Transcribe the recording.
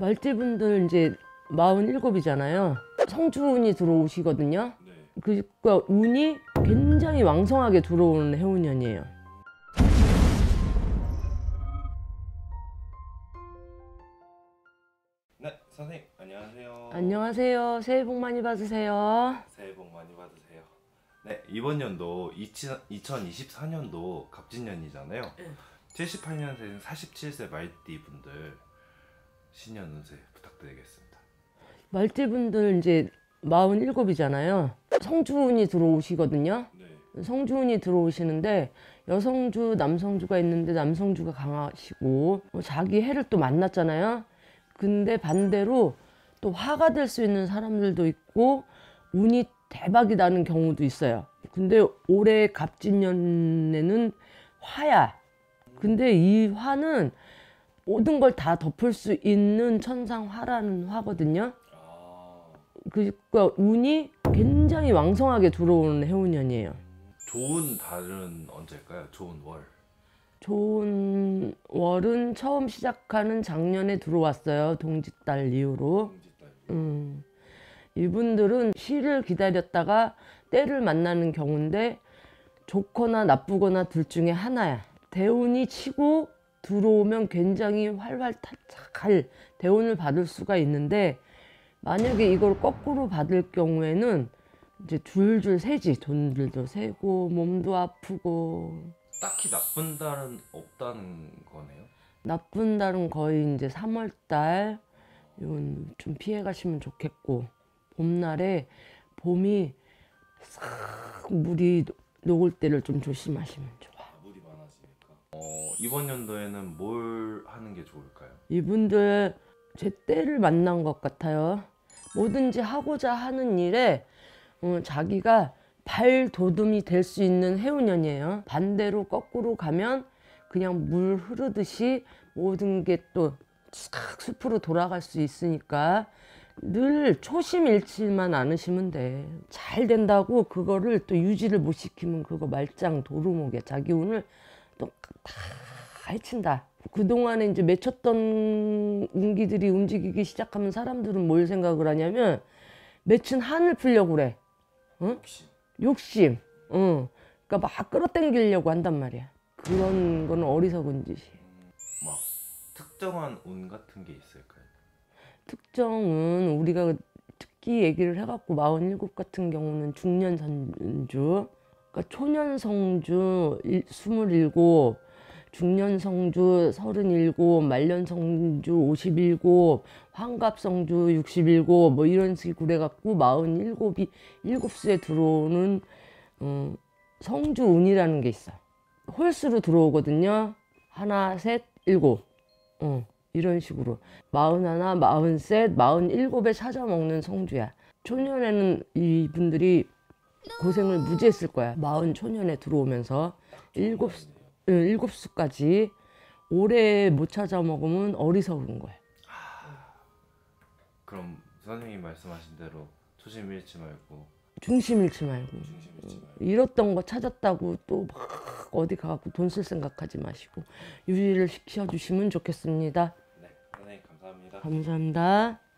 말띠분들 이제 47이잖아요. 성주운이 들어오시거든요. 네. 그니까 운이 굉장히 왕성하게 들어오는 해운년이에요. 네, 선생님 안녕하세요. 안녕하세요. 새해 복 많이 받으세요. 새해 복 많이 받으세요. 네, 이번 연도 2024년도 갑진년이잖아요. 78년생 47세 말띠 분들 신년 운세 부탁드리겠습니다. 말띠분들 이제 47이잖아요. 성주운이 들어오시거든요. 네. 성주운이 들어오시는데 여성주, 남성주가 있는데 남성주가 강하시고 뭐 자기 해를 또 만났잖아요. 근데 반대로 또 화가 될 수 있는 사람들도 있고 운이 대박이 나는 경우도 있어요. 근데 올해 갑진년에는 화야. 근데 이 화는 모든 걸 다 덮을 수 있는 천상화라는 화거든요. 그러니까 운이 굉장히 왕성하게 들어오는 해운년이에요. 좋은 달은 언제일까요? 좋은 월. 좋은 월은 처음 시작하는 작년에 들어왔어요. 동짓달 이후로. 음. 이분들은 시를 기다렸다가 때를 만나는 경우인데 좋거나 나쁘거나 둘 중에 하나야. 대운이 치고 들어오면 굉장히 활활 탈착할 대운을 받을 수가 있는데 만약에 이걸 거꾸로 받을 경우에는 이제 줄줄 새지 돈들도 세고 몸도 아프고 딱히 나쁜 달은 없다는 거네요. 나쁜 달은 거의 이제 3월 달 이건 좀 피해 가시면 좋겠고 봄날에 봄이 싹 물이 녹을 때를 좀 조심하시면 좋. 이번 연도에는 뭘 하는 게 좋을까요? 이분들 제 때를 만난 것 같아요. 뭐든지 하고자 하는 일에 어, 자기가 발도듬이 될 수 있는 해운년이에요. 반대로 거꾸로 가면 그냥 물 흐르듯이 모든 게또 숲으로 돌아갈 수 있으니까 늘 초심 잃지만 않으시면 돼. 잘 된다고 그거를 또 유지를 못 시키면 그거 말짱 도루묵이 자기 운을 또다 다 해친다. 그동안에 이제 맺혔던 운기들이 움직이기 시작하면 사람들은 뭘 생각을 하냐면 맺힌 한을 풀려고 그래. 응? 욕심. 욕심. 응. 그러니까 막 끌어당기려고 한단 말이야. 그런 건 어리석은 짓이에 뭐 특정한 운 같은 게 있을까요? 특정은 우리가 특기 얘기를 해갖고 47 같은 경우는 중년 선주, 그러니까 초년 성주 27, 중년 성주 37, 말년 성주 57, 환갑 성주 67, 뭐 이런 식으로 해갖고 47이 7수에 들어오는 음, 어, 성주운이라는 게 있어. 홀수로 들어오거든요. 하나, 셋, 일곱. 어, 이런 식으로. 마흔하나, 마흔셋, 마흔일곱에 찾아먹는 성주야. 초년에는 이분들이 고생을 무지했을 거야. 마흔 초년에 들어오면서 일곱 예, 일곱 수까지 오래 못 찾아 먹으면 어리석은 거예요. 하... 아, 그럼 선생님 말씀하신 대로 초심 잃지 말고 중심 잃지 말고, 중심 잃지 말고. 잃었던 거 찾았다고 또막 어디 가갖고 돈 쓸 생각하지 마시고 유지를 시켜주시면 좋겠습니다. 네, 선생님 감사합니다. 감사합니다.